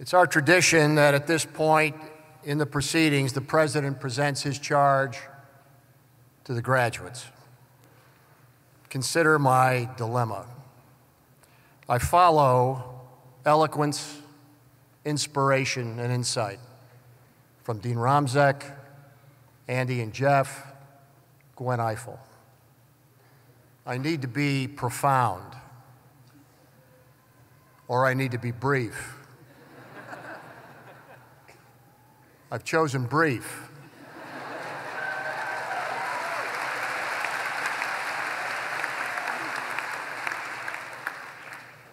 It's our tradition that at this point in the proceedings, the president presents his charge to the graduates. Consider my dilemma. I follow eloquence, inspiration, and insight from Dean Ramzek, Andy and Jeff, Gwen Eiffel. I need to be profound, or I need to be brief I've chosen brief.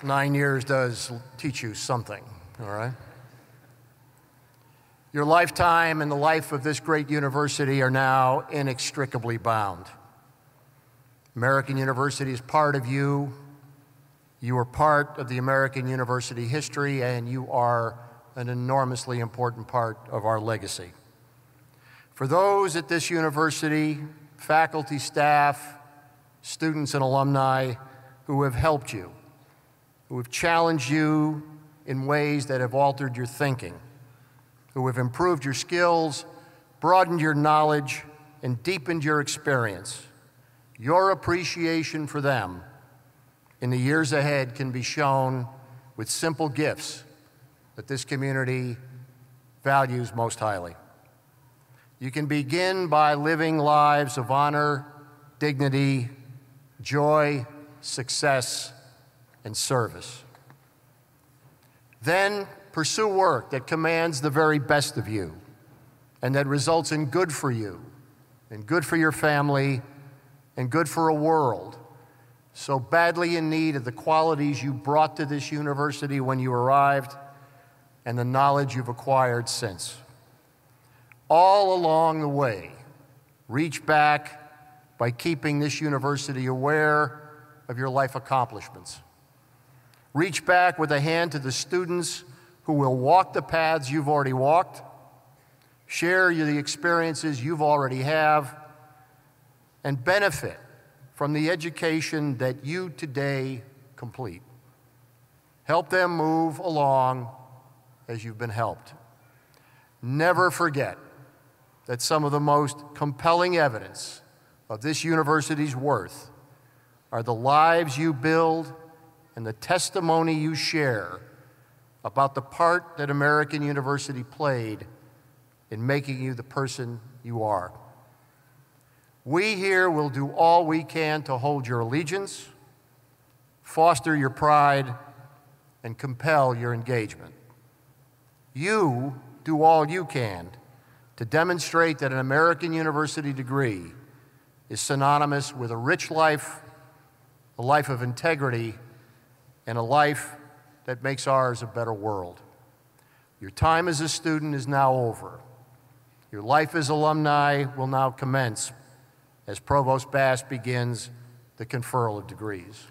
Nine years does teach you something, all right? Your lifetime and the life of this great university are now inextricably bound. American University is part of you. You are part of the American University history, and you are an enormously important part of our legacy. For those at this university, faculty, staff, students, and alumni who have helped you, who have challenged you in ways that have altered your thinking, who have improved your skills, broadened your knowledge, and deepened your experience, your appreciation for them in the years ahead can be shown with simple gifts that this community values most highly. You can begin by living lives of honor, dignity, joy, success, and service. Then pursue work that commands the very best of you and that results in good for you, and good for your family, and good for a world so badly in need of the qualities you brought to this university when you arrived and the knowledge you've acquired since. All along the way, reach back by keeping this university aware of your life accomplishments. Reach back with a hand to the students who will walk the paths you've already walked, share the experiences you've already have, and benefit from the education that you today complete. Help them move along as you've been helped. Never forget that some of the most compelling evidence of this university's worth are the lives you build and the testimony you share about the part that American University played in making you the person you are. We here will do all we can to hold your allegiance, foster your pride, and compel your engagement. You do all you can to demonstrate that an American university degree is synonymous with a rich life, a life of integrity, and a life that makes ours a better world. Your time as a student is now over. Your life as alumni will now commence as Provost Bass begins the conferral of degrees.